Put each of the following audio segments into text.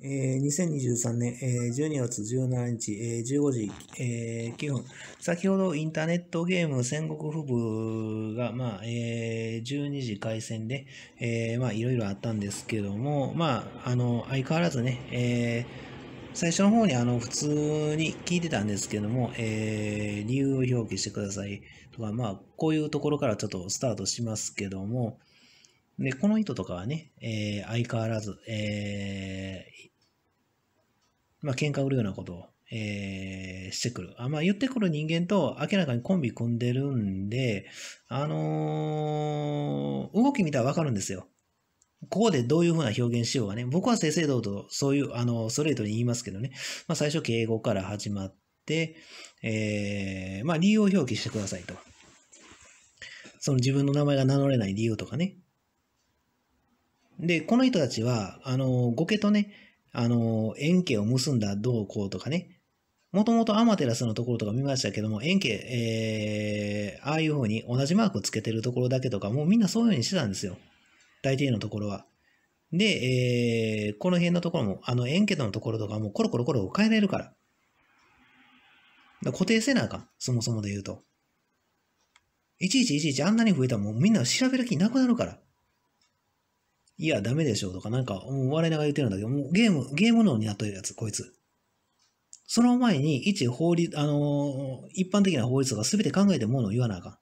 えー、2023年、えー、12月17日、えー、15時、えー、9分。先ほどインターネットゲーム戦国府部が、まあ、えー、12時開戦で、えー、まあ、いろいろあったんですけども、まあ、あの、相変わらずね、えー、最初の方にあの普通に聞いてたんですけども、えー、理由を表記してくださいとか、まあ、こういうところからちょっとスタートしますけども、で、この人とかはね、えー、相変わらず、えー、まあ、喧嘩売るようなことを、えー、してくる。あまあ、言ってくる人間と明らかにコンビ組んでるんで、あのー、動き見たらわかるんですよ。ここでどういうふうな表現しようがね、僕は正々堂々とそういう、あの、ストレートに言いますけどね、まあ、最初敬語から始まって、えー、まあ、理由を表記してくださいと。その自分の名前が名乗れない理由とかね。で、この人たちは、あの、語気とね、あの、円形を結んだどうこうとかね、もともとアマテラスのところとか見ましたけども、円形、えー、ああいうふうに同じマークつけてるところだけとか、もうみんなそういううにしてたんですよ。大抵のところは。で、えー、この辺のところも、あの円形のところとかもコロコロコロ変えられるから。から固定せなあかん。そもそもで言うと。いちいちいちいちあんなに増えたらもうみんな調べる気なくなるから。いや、ダメでしょとか、なんか、もう笑いながら言ってるんだけど、もうゲーム、ゲーム脳になっとるやつ、こいつ。その前に、一法律、あのー、一般的な法律とか全て考えてものを言わなあか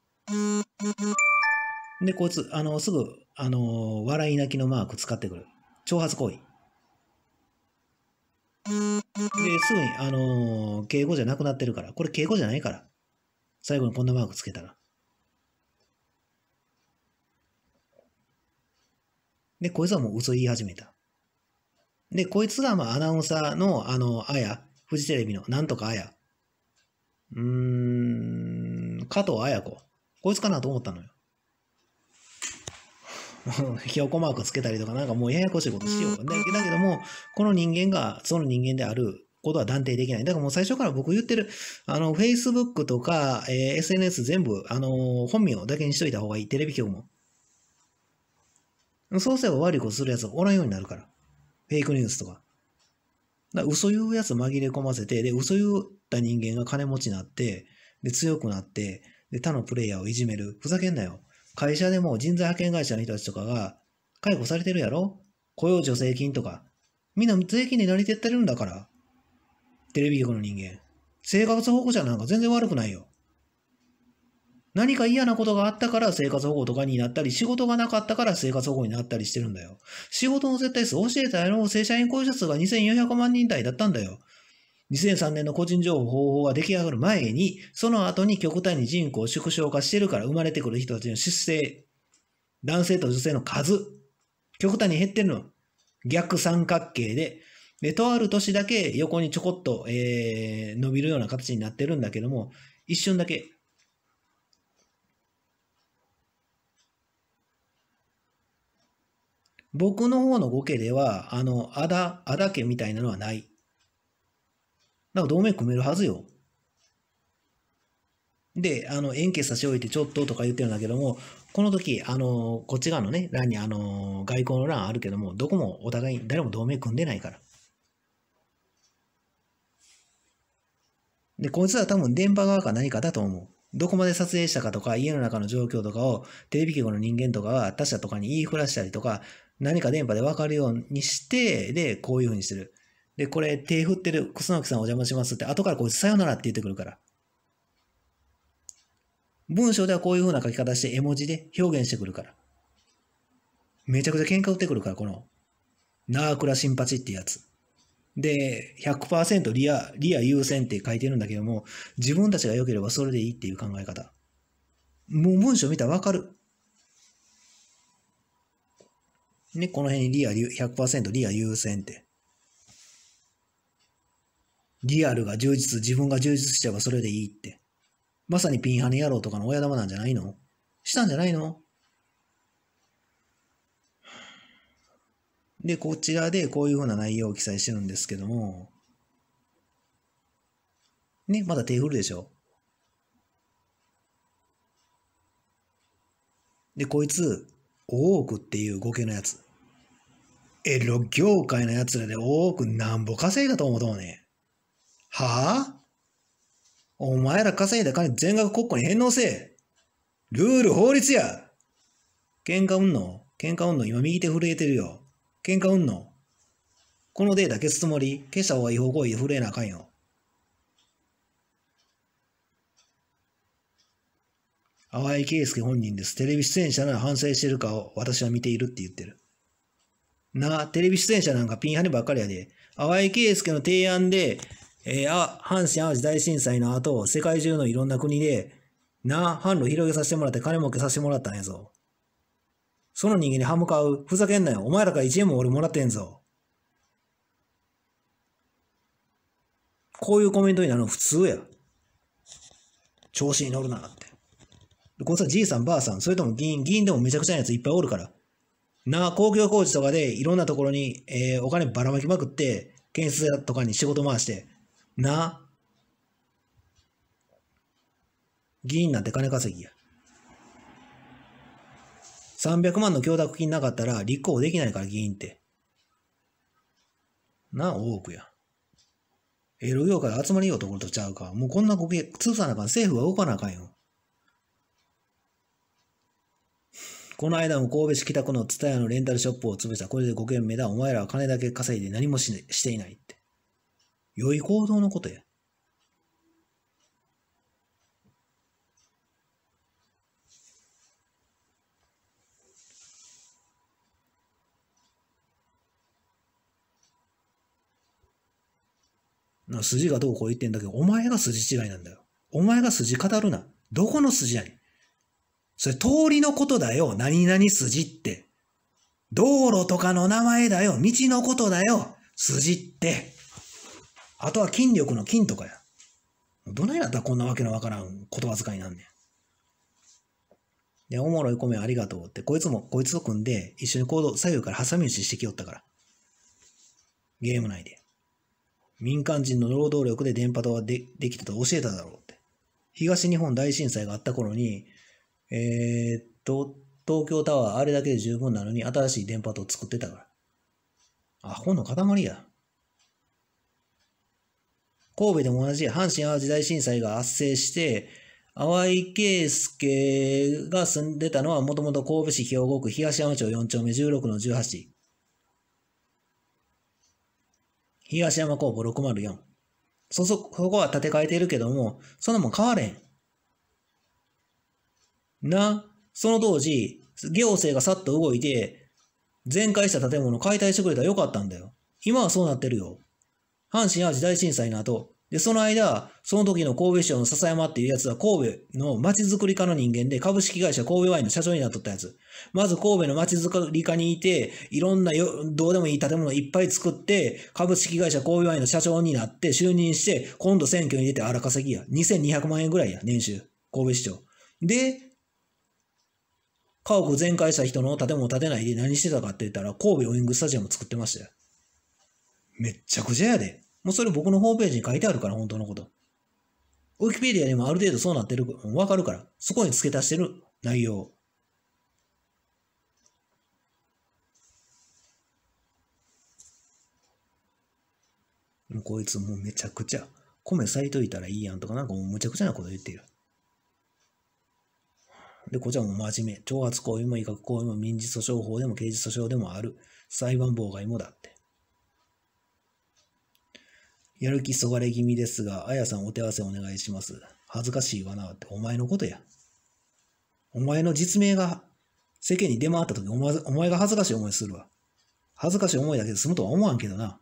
ん。で、こいつ、あのー、すぐ、あのー、笑い泣きのマーク使ってくる。挑発行為。で、すぐに、あの敬語じゃなくなってるから、これ敬語じゃないから。最後にこんなマークつけたら。で、こいつはもう嘘言い始めた。で、こいつがまあアナウンサーのあの、あや、フジテレビのなんとかあや、うーん、加藤綾子。こいつかなと思ったのよ。ひよこマークつけたりとか、なんかもうややこしいことしよう。だだけども、この人間がその人間であることは断定できない。だからもう最初から僕言ってる、あの、Facebook とか、えー、SNS 全部、あのー、本名だけにしといた方がいい。テレビ局も。そうすれば悪いことするやつがおらんようになるから。フェイクニュースとか。だから嘘言うやつ紛れ込ませて、で、嘘言った人間が金持ちになって、で、強くなって、で、他のプレイヤーをいじめる。ふざけんなよ。会社でも人材派遣会社の人たちとかが解雇されてるやろ雇用助成金とか。みんな税金で成り立ってるんだから。テレビ局の人間。生活保護者なんか全然悪くないよ。何か嫌なことがあったから生活保護とかになったり、仕事がなかったから生活保護になったりしてるんだよ。仕事の絶対数教えたやろ正社員雇用者数が2400万人台だったんだよ。2003年の個人情報法が出来上がる前に、その後に極端に人口縮小化してるから生まれてくる人たちの出生、男性と女性の数、極端に減ってるの。逆三角形で、で、とある年だけ横にちょこっと、えー、伸びるような形になってるんだけども、一瞬だけ僕の方の5家では、あの、あだ、あだ家みたいなのはない。だから同盟組めるはずよ。で、あの、円形差し置いてちょっととか言ってるんだけども、この時、あの、こっち側のね、欄に、あの、外交の欄あるけども、どこもお互い、誰も同盟組んでないから。で、こいつは多分電波側か何かだと思う。どこまで撮影したかとか、家の中の状況とかをテレビ局の人間とかは他社とかに言いふらしたりとか、何か電波で分かるようにして、で、こういうふうにしてる。で、これ、手振ってる、楠木さんお邪魔しますって、後からこいつ、さよならって言ってくるから。文章ではこういうふうな書き方して、絵文字で表現してくるから。めちゃくちゃ喧嘩売ってくるから、この、ナークラシンパチってやつ。で、100%リア、リア優先って書いてるんだけども、自分たちが良ければそれでいいっていう考え方。もう文章見たらわかる。ね、この辺にリアル、100%リア優先って。リアルが充実、自分が充実しちゃえばそれでいいって。まさにピンハネ野郎とかの親玉なんじゃないのしたんじゃないので、こちらでこういうふうな内容を記載してるんですけども、ね、まだ手振るでしょで、こいつ、大奥っていう語形のやつ。エロ業界の奴らで多くなんぼ稼いだと思うとうね。はあお前ら稼いだ金全額国庫に返納せルール法律や喧嘩うんの喧嘩うんの今右手震えてるよ。喧嘩うんのこのデータ消すつもり消した方が違法行為で震えなあかんよ。淡井圭介本人です。テレビ出演者なら反省してるかを私は見ているって言ってる。なあ、テレビ出演者なんかピンハネばっかりやで。淡井圭介の提案で、えー、あ、阪神淡路大震災の後、世界中のいろんな国で、なあ、販路広げさせてもらって金儲けさせてもらったんやぞ。その人間に歯向かう。ふざけんなよ。お前らから1円も俺もらってんぞ。こういうコメントになるの普通や。調子に乗るなって。こつさ、じいさん、ばあさん、それとも議員、議員でもめちゃくちゃなやついっぱいおるから、な、公共工事とかでいろんなところに、えー、お金ばらまきまくって、建設とかに仕事回して、な、議員なんて金稼ぎや。300万の供託金なかったら立候補できないから議員って。な、多くや。営業界集まりようところとちゃうか。もうこんなこけ、通さなあかん。政府は動かなあかんよ。この間も神戸市北区の蔦屋のレンタルショップを潰した。これで5件目だ。お前らは金だけ稼いで何もし,、していないって。良い行動のことや。な筋がどうこう言ってんだけど、お前が筋違いなんだよ。お前が筋語るな。どこの筋やねん。それ通りのことだよ。何々筋って。道路とかの名前だよ。道のことだよ。筋って。あとは筋力の筋とかや。どないだったらこんなわけのわからん言葉遣いなんねん。で、おもろい米ありがとうって、こいつも、こいつと組んで、一緒に行動、左右から挟み撃ちしてきよったから。ゲーム内で。民間人の労働力で電波塔はでできたと教えただろうって。東日本大震災があった頃に、えー、っと、東京タワーあれだけで十分なのに新しい電波塔作ってたから。アホの塊や。神戸でも同じ阪神淡路大震災が発生して、淡井圭介が住んでたのはもともと神戸市兵庫区東山町4丁目16の18。東山工房604。そ、そ、こは建て替えてるけども、そんなもん変われん。な。その当時、行政がさっと動いて、全壊した建物を解体してくれたらよかったんだよ。今はそうなってるよ。阪神・淡路大震災の後、で、その間、その時の神戸市長の笹山っていうやつは神戸の町づくり課の人間で株式会社神戸ワインの社長になっとったやつ。まず神戸の町づくり課にいて、いろんなよどうでもいい建物をいっぱい作って、株式会社神戸ワインの社長になって就任して、今度選挙に出て荒稼ぎや。2200万円ぐらいや、年収。神戸市長。で、家屋全壊した人の建物を建てないで何してたかって言ったら、神戸ウイングスタジアム作ってましたよ。めっちゃくちゃやで。もうそれ僕のホームページに書いてあるから、本当のこと。ウィキペディアにもある程度そうなってる、わかるから、そこに付け足してる内容。もうこいつもうめちゃくちゃ、米咲いといたらいいやんとかなんかもうむちゃくちゃなこと言ってる。で、こちらも真面目。挑発行為も威嚇行為も民事訴訟法でも刑事訴訟でもある。裁判妨害もだって。やる気そがれ気味ですが、あやさんお手合わせお願いします。恥ずかしいわなって、お前のことや。お前の実名が世間に出回った時、お前お前が恥ずかしい思いするわ。恥ずかしい思いだけで済むとは思わんけどな。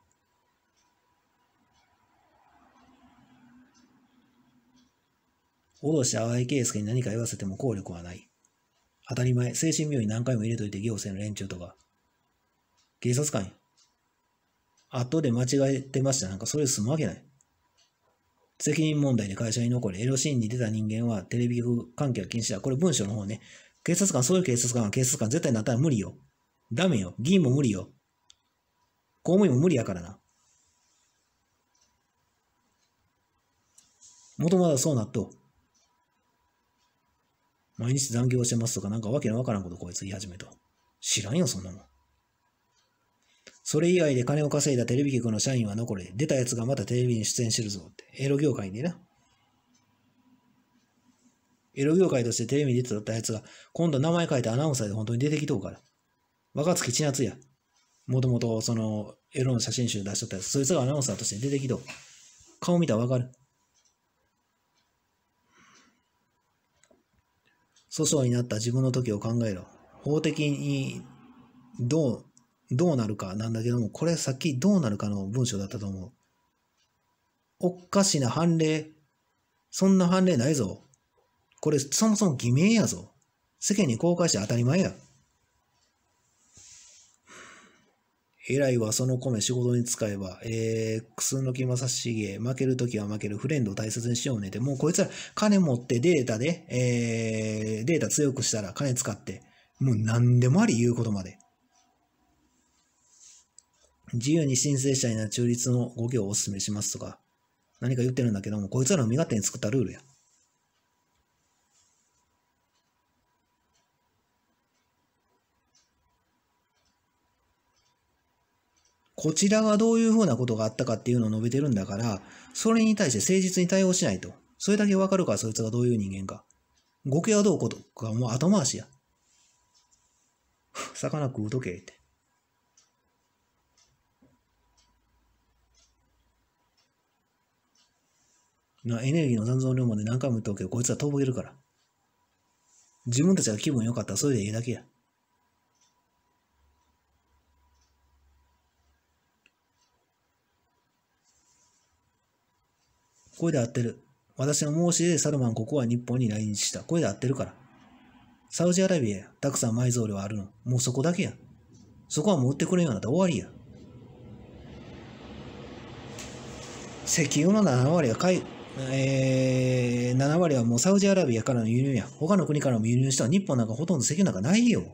おろし淡井圭介に何か言わせても効力はない。当たり前、精神病院何回も入れといて行政の連中とか。警察官や。後で間違えてましたなんかそれ済むわけない。責任問題で会社に残り、エロシーンに出た人間はテレビ関係は禁止だ。これ文章の方ね。警察官、そういう警察官は警察官絶対になったら無理よ。ダメよ。議員も無理よ。公務員も無理やからな。もともとそうなっと毎日残業してますとか、なんかわけのわからんことこいつ言い始めと。知らんよ、そんなもん。それ以外で金を稼いだテレビ局の社員は残れ、出たやつがまたテレビに出演してるぞって。エロ業界にな。エロ業界としてテレビに出てたやつが、今度名前書いてアナウンサーで本当に出てきとうから。若月千夏や。もともと、その、エロの写真集出しとったやつ、そいつがアナウンサーとして出てきとう。顔見たらわかる。粗相になった自分の時を考えろ。法的にどう、どうなるかなんだけども、これさっきどうなるかの文章だったと思う。おかしな判例。そんな判例ないぞ。これそもそも偽名やぞ。世間に公開して当たり前や。えらいはその米仕事に使えば、えー、くすのきまさしげ、負けるときは負ける、フレンドを大切にしようねって、もうこいつら金持ってデータで、えー、データ強くしたら金使って、もう何でもあり言うことまで。自由に申請したいな中立の5行をお勧めしますとか、何か言ってるんだけども、こいつらの身勝手に作ったルールや。こちらはどういうふうなことがあったかっていうのを述べてるんだから、それに対して誠実に対応しないと。それだけわかるから、そいつがどういう人間か。語形はどうことか、もう後回しや。魚食うとけって。なエネルギーの残存量まで何回も言ったけど、こいつは遠ぼけるから。自分たちが気分良かったらそれでええだけや。これで合ってる。私の申し出でサルマンここは日本に来日した。これで合ってるから。サウジアラビアや、たくさん埋蔵量あるの。もうそこだけや。そこはもう売ってくれんようになったら終わりや。石油の7割は海、えー、7割はもうサウジアラビアからの輸入や。他の国からも輸入したら日本なんかほとんど石油なんかないよ。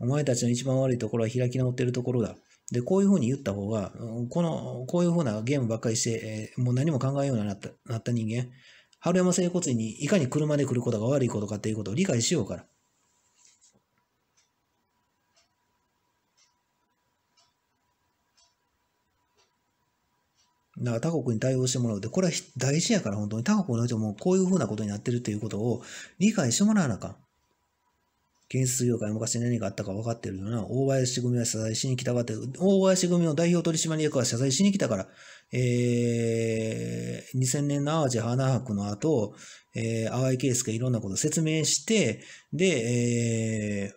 お前たちの一番悪いところは開き直ってるところだ。で、こういうふうに言った方が、この、こういうふうなゲームばっかりして、えー、もう何も考えようになったなった人間、春山整骨院にいかに車で来ることが悪いことかっていうことを理解しようから。だから他国に対応してもらうって、これは大事やから本当に他国の人もこういうふうなことになってるっていうことを理解してもらわなあかん。現実業界昔何があったか分かってるよな。大林組は謝罪しに来たがって、大林組の代表取締役は謝罪しに来たから、えー、2000年の淡路花博の後、えー、淡井圭介いろんなこと説明して、で、え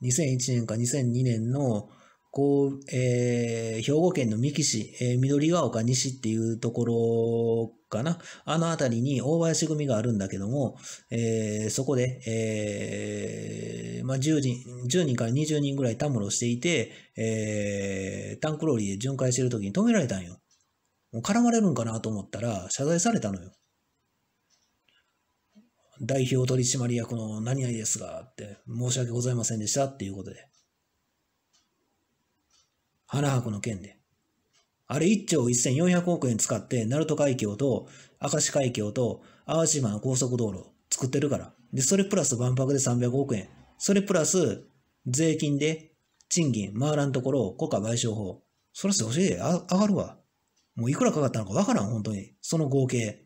ー、2001年か2002年の、こう、えー、兵庫県の三木市、えー、緑ヶ丘西っていうところかな。あの辺りに大林組があるんだけども、えー、そこで、えー、まあ、10人、10人から20人ぐらいたむろしていて、えー、タンクローリーで巡回してる時に止められたんよ。もう絡まれるんかなと思ったら、謝罪されたのよ。代表取締役の何々ですが、って、申し訳ございませんでしたっていうことで。花博の件で。あれ1兆1400億円使って、鳴門海峡と、明石海峡と、淡路島の高速道路作ってるから。で、それプラス万博で300億円。それプラス、税金で、賃金、回らんところ、国家賠償法。そら欲しあ、上がるわ。もういくらかかったのかわからん、本当に。その合計。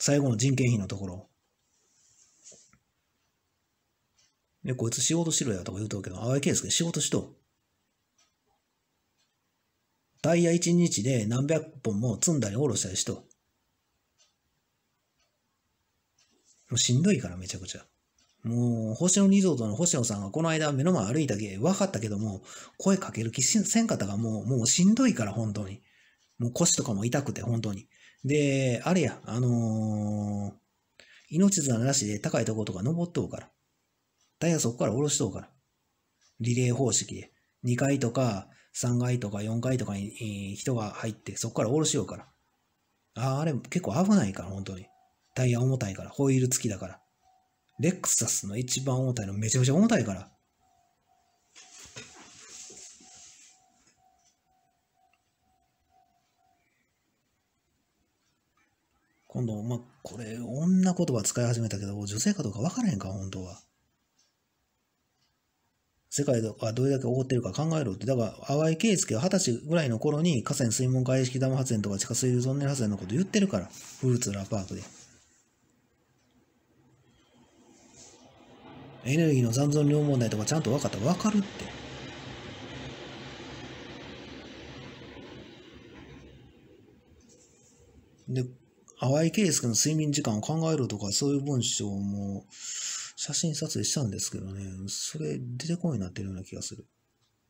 最後の人件費のところ。え、こいつ仕事しろやとか言うとるけど、ああ、ですけど、仕事しと。タイヤ一1日で何百本も積んだり下ろしたりしと。もうしんどいからめちゃくちゃ。もう、星野リゾートの星野さんがこの間目の前歩いたけ、分かったけども、声かける気せんかったがもう、もうしんどいから本当に。もう腰とかも痛くて本当に。で、あれや、あのー、命綱なしで高いとことか登っとうから。タイヤそこから下ろしとうから。リレー方式で。2階とか、3階とか4階とかに人が入って、そこから降ろしようから。ああ、あれ結構危ないから、本当に。タイヤ重たいから、ホイール付きだから。レクサスの一番重たいのめちゃめちゃ重たいから。今度、まあ、これ、女言葉使い始めたけど、女性かどうか分からへんか、本当は。世界がどれだけ起こってるか考えろって。だから、淡井圭介は二十歳ぐらいの頃に河川水門開式ダム発電とか地下水流トンネル発電のこと言ってるから、フルーツのアパートで。エネルギーの残存量問題とかちゃんと分かった分かるって。で、淡井圭介の睡眠時間を考えろとか、そういう文章も、写真撮影したんですけどね、それ出てこいになってるような気がする。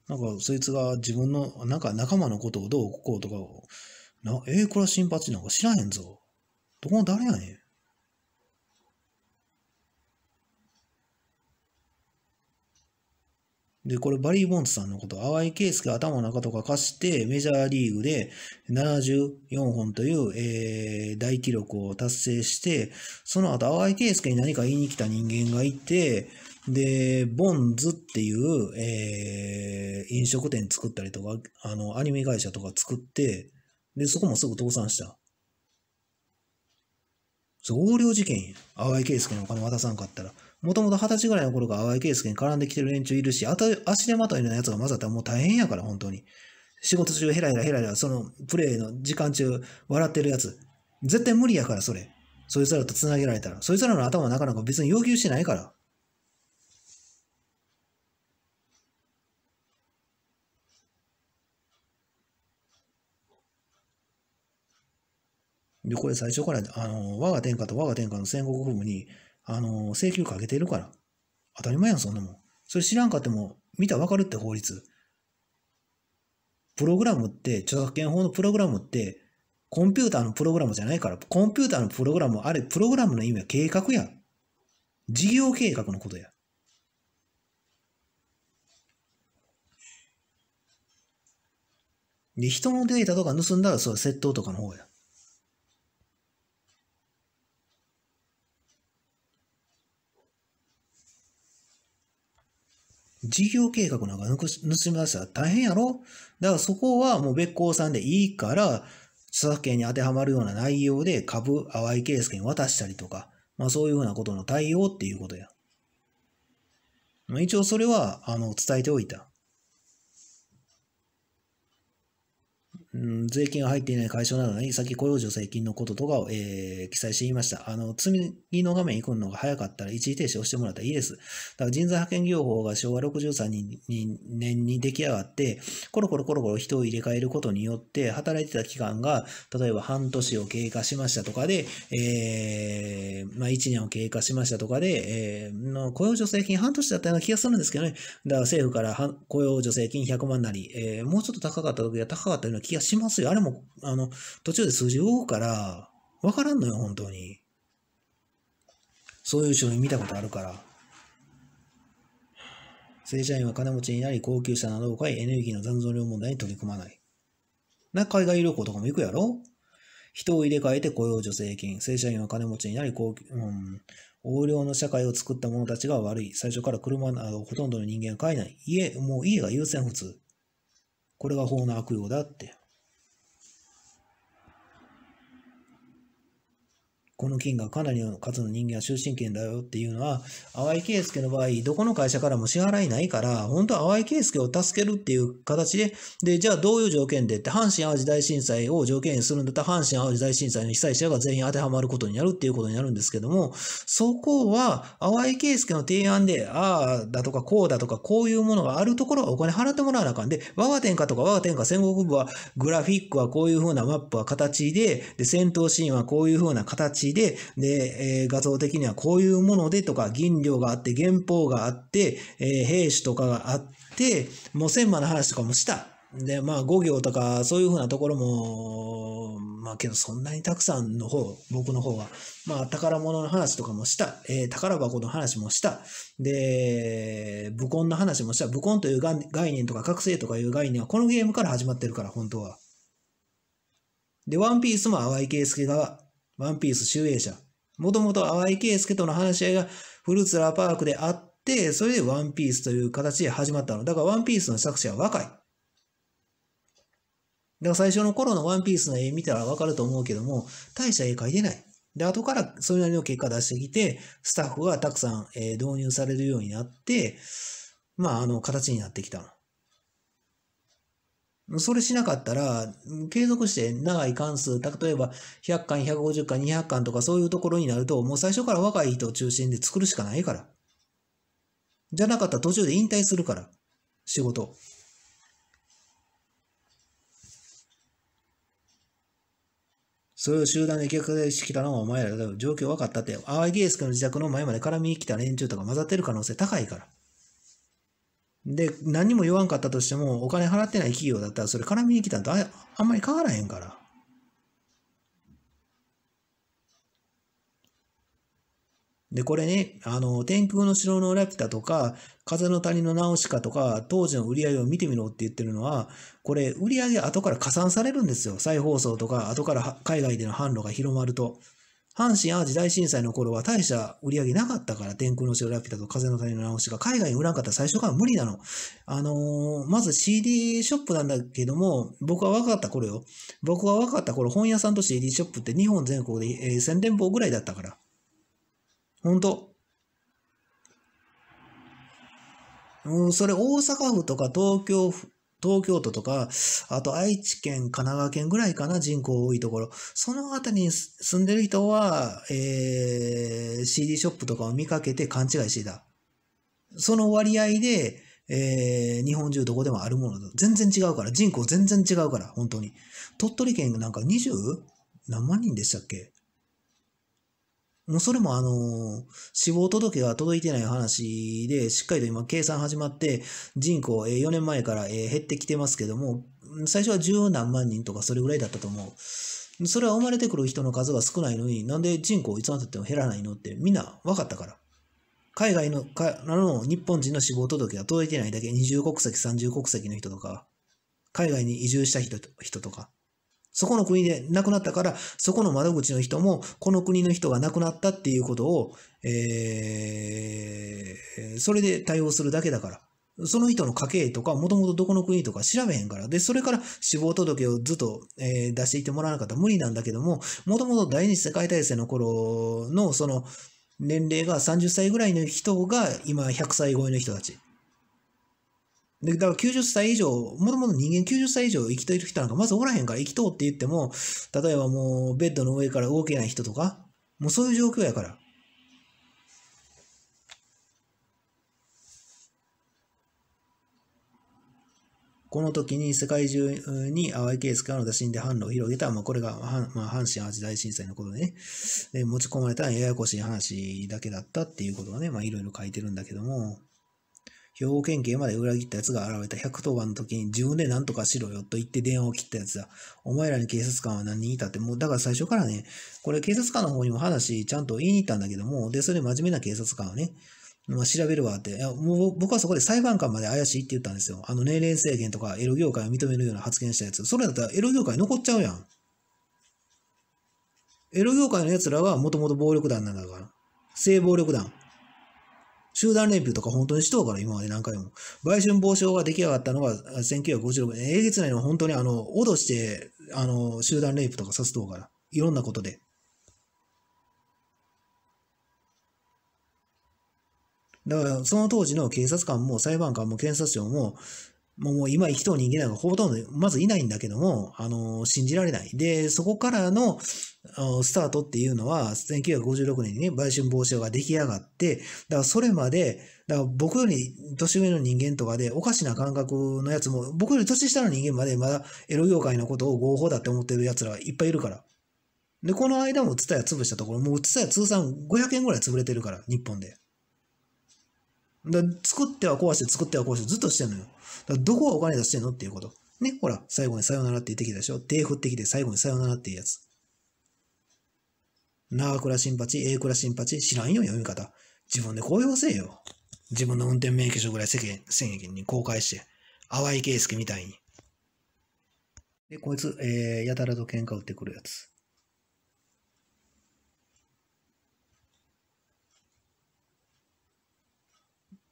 なんか、そいつが自分の、なんか仲間のことをどうこうとかを、な、ええー、これは新八なんか知らへんぞ。どこの誰やねん。で、これバリー・ボンズさんのこと、淡井圭介頭の中とか貸して、メジャーリーグで74本という、えー、大記録を達成して、その後淡井圭介に何か言いに来た人間がいて、で、ボンズっていう、えー、飲食店作ったりとか、あの、アニメ会社とか作って、で、そこもすぐ倒産した。横領事件や。淡井圭介のお金渡さんかったら。もともと二十歳ぐらいの頃から淡井圭介に絡んできてる連中いるし、あと足手まといのやつが混ざったらもう大変やから、本当に。仕事中ヘラヘラヘラヘラ、そのプレイの時間中笑ってるやつ。絶対無理やから、それ。そいつらと繋げられたら。そいつらの頭はなかなか別に要求してないから。で、これ最初から、あの、我が天下と我が天下の戦国風に、あの、請求かけてるから。当たり前やん、そんなもん。それ知らんかっても、見たらわかるって法律。プログラムって、著作権法のプログラムって、コンピューターのプログラムじゃないから、コンピューターのプログラム、あれ、プログラムの意味は計画や。事業計画のことや。で、人のデータとか盗んだら、それ窃盗とかの方や。事業計画なんか盗み出したら大変やろだからそこはもう別行さんでいいから、著作権に当てはまるような内容で株、淡井圭介に渡したりとか、まあそういうふうなことの対応っていうことや。まあ、一応それは、あの、伝えておいた。うん、税金が入っていない会社などに先雇用助成金のこととかを、えー、記載していました。あの、次の画面行くのが早かったら一時停止をしてもらったらいいです。だから人材派遣業法が昭和63年に出来上がって、コロコロコロコロ人を入れ替えることによって、働いてた期間が、例えば半年を経過しましたとかで、えー、まあ1年を経過しましたとかで、えー、の雇用助成金半年だったような気がするんですけどね。だから政府から雇用助成金100万なり、えー、もうちょっと高かった時は高かったような気がししますよ。あれも、あの、途中で数字動くから、わからんのよ、本当に。そういう商品見たことあるから。正社員は金持ちになり、高級車などを買い、エネルギーの残存量問題に取り組まない。な、海外旅行とかも行くやろ人を入れ替えて雇用助成金。正社員は金持ちになり、高級、うん、横領の社会を作った者たちが悪い。最初から車などほとんどの人間は買えない。家、もう家が優先普通。これが法の悪用だって。この金がかなりの数の人間は終身権だよっていうのは、淡井圭介の場合、どこの会社からも支払いないから、本当は淡井圭介を助けるっていう形で、で、じゃあどういう条件でって、阪神淡路大震災を条件にするんだったら、阪神淡路大震災の被災者が全員当てはまることになるっていうことになるんですけども、そこは淡井圭介の提案で、ああだとかこうだとかこういうものがあるところはお金払ってもらわなあかんで、我が天下とか我が天下戦国部は、グラフィックはこういうふうなマップは形で、で、戦闘シーンはこういうふうな形で、で、えー、画像的にはこういうものでとか、銀量があって、原法があって、えー、兵士とかがあって、もう千馬の話とかもした。で、まあ五行とか、そういうふうなところも、まあけどそんなにたくさんの方、僕の方は、まあ宝物の話とかもした、えー、宝箱の話もした、で、武魂の話もした、武魂という概念とか覚醒とかいう概念はこのゲームから始まってるから、本当は。で、ワンピースも淡井圭介がワンピース集英社。もともと淡井圭介との話し合いがフーツラパークであって、それでワンピースという形で始まったの。だからワンピースの作者は若い。だから最初の頃のワンピースの絵見たらわかると思うけども、大した絵描いてない。で、後からそれなりの結果出してきて、スタッフがたくさん、え導入されるようになって、まあ、あの、形になってきたの。それしなかったら、継続して長い関数、例えば100巻、150巻、200巻とかそういうところになると、もう最初から若い人を中心で作るしかないから。じゃなかったら途中で引退するから、仕事。それを集団で逆画してきたのはお前らだ。状況分かったって。淡井圭介の自宅の前まで絡みに来た連中とか混ざってる可能性高いから。で、何も言わんかったとしても、お金払ってない企業だったら、それ絡みに来たんとああんまり変わらへんから。で、これね、あの、天空の城のラピュタとか、風の谷のナウシカとか、当時の売り上げを見てみろって言ってるのは、これ、売り上げ後から加算されるんですよ。再放送とか、後から海外での販路が広まると。阪神・淡路大震災の頃は大した売り上げなかったから、天空の城ラピュタと風の谷の直しが海外に売らんかったら最初から無理なの。あのー、まず CD ショップなんだけども、僕は分かった頃よ。僕は分かった頃、本屋さんと CD ショップって日本全国で、えー、1000店舗ぐらいだったから。ほんと。うん、それ大阪府とか東京府、東京都とか、あと愛知県、神奈川県ぐらいかな、人口多いところ。そのあたりに住んでる人は、えー、CD ショップとかを見かけて勘違いしていた。その割合で、えー、日本中どこでもあるものと全然違うから、人口全然違うから、本当に。鳥取県なんか20何万人でしたっけもうそれもあの、死亡届が届いてない話で、しっかりと今計算始まって、人口4年前から減ってきてますけども、最初は十何万人とかそれぐらいだったと思う。それは生まれてくる人の数が少ないのに、なんで人口いつまでたっても減らないのってみんな分かったから。海外の、かの日本人の死亡届が届いてないだけ、20国籍、30国籍の人とか、海外に移住した人とか、そこの国で亡くなったから、そこの窓口の人も、この国の人が亡くなったっていうことを、えー、それで対応するだけだから。その人の家系とか、もともとどこの国とか調べへんから。で、それから死亡届をずっと、えー、出していってもらわなかったら無理なんだけども、もともと第二次世界大戦の頃の、その、年齢が30歳ぐらいの人が、今100歳超えの人たち。で、だから90歳以上、もともと人間90歳以上生きている人なんかまずおらへんから生きとうって言っても、例えばもうベッドの上から動けない人とか、もうそういう状況やから。この時に世界中に淡いケースからの打診で販路を広げた、まあ、これが、まあ、阪神・淡路大震災のことでね、で持ち込まれたややこしい話だけだったっていうことがね、まあ、いろいろ書いてるんだけども、兵庫県警まで裏切った奴が現れた110番の時に自分で何とかしろよと言って電話を切った奴だ。お前らに警察官は何人いたって、もうだから最初からね、これ警察官の方にも話ちゃんと言いに行ったんだけども、で、それ真面目な警察官はね、まあ、調べるわって。いや、もう僕はそこで裁判官まで怪しいって言ったんですよ。あの年齢制限とかエロ業界を認めるような発言したやつ。それだったらエロ業界残っちゃうやん。エロ業界の奴らはもともと暴力団なんだから。性暴力団。集団連休とか本当にしとうから、今まで何回も。売春防止法が出来上がったのが1956年、えげつないの本当にあの、脅して、あの、集団レイプとかさせとうから、いろんなことで。だから、その当時の警察官も裁判官も検察庁も、もう今生きとう人間なんかほとんどまずいないんだけども、あの、信じられない。で、そこからの、スタートっていうのは、1956年に売春防止法が出来上がって、だからそれまで、だから僕より年上の人間とかで、おかしな感覚のやつも、僕より年下の人間までまだエロ業界のことを合法だって思ってる奴らがいっぱいいるから。で、この間もツタヤ潰したところ、もうツタヤ通算500円ぐらい潰れてるから、日本で。だ作っては壊して、作っては壊して、ずっとしてんのよ。だどこがお金出してんのっていうこと。ね、ほら、最後にさよならって言ってきたでしょ。手振ってきて最後にさよならっていうやつ。長倉新八、A 倉新八、知らんよ、読み方。自分で公表せえよ。自分の運転免許証ぐらい世間、世間に公開して、淡井圭介みたいに。で、こいつ、えー、やたらと喧嘩売ってくるやつ。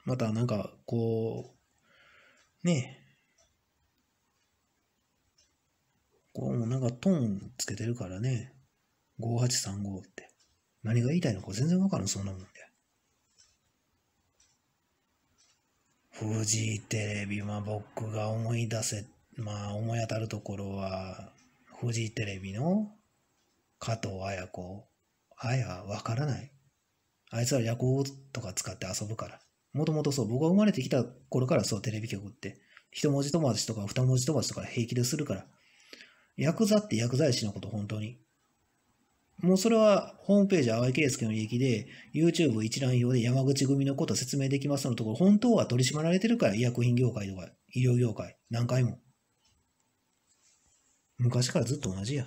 また、なんか、こう、ねえ。こう、うなんかトーンつけてるからね。5835って。何が言いたいのか全然わからん、そんなもんで。フジテレビ、まあ僕が思い出せ、まあ思い当たるところは、フジテレビの加藤綾子。あや、わからない。あいつら夜行とか使って遊ぶから。もともとそう、僕が生まれてきた頃からそう、テレビ局って、一文字友達とか二文字友達とか平気でするから。ヤクザって薬剤師のこと、本当に。もうそれはホームページ淡井圭介の履歴で YouTube 一覧用で山口組のこと説明できますのところ本当は取り締まられてるから医薬品業界とか医療業界何回も昔からずっと同じや。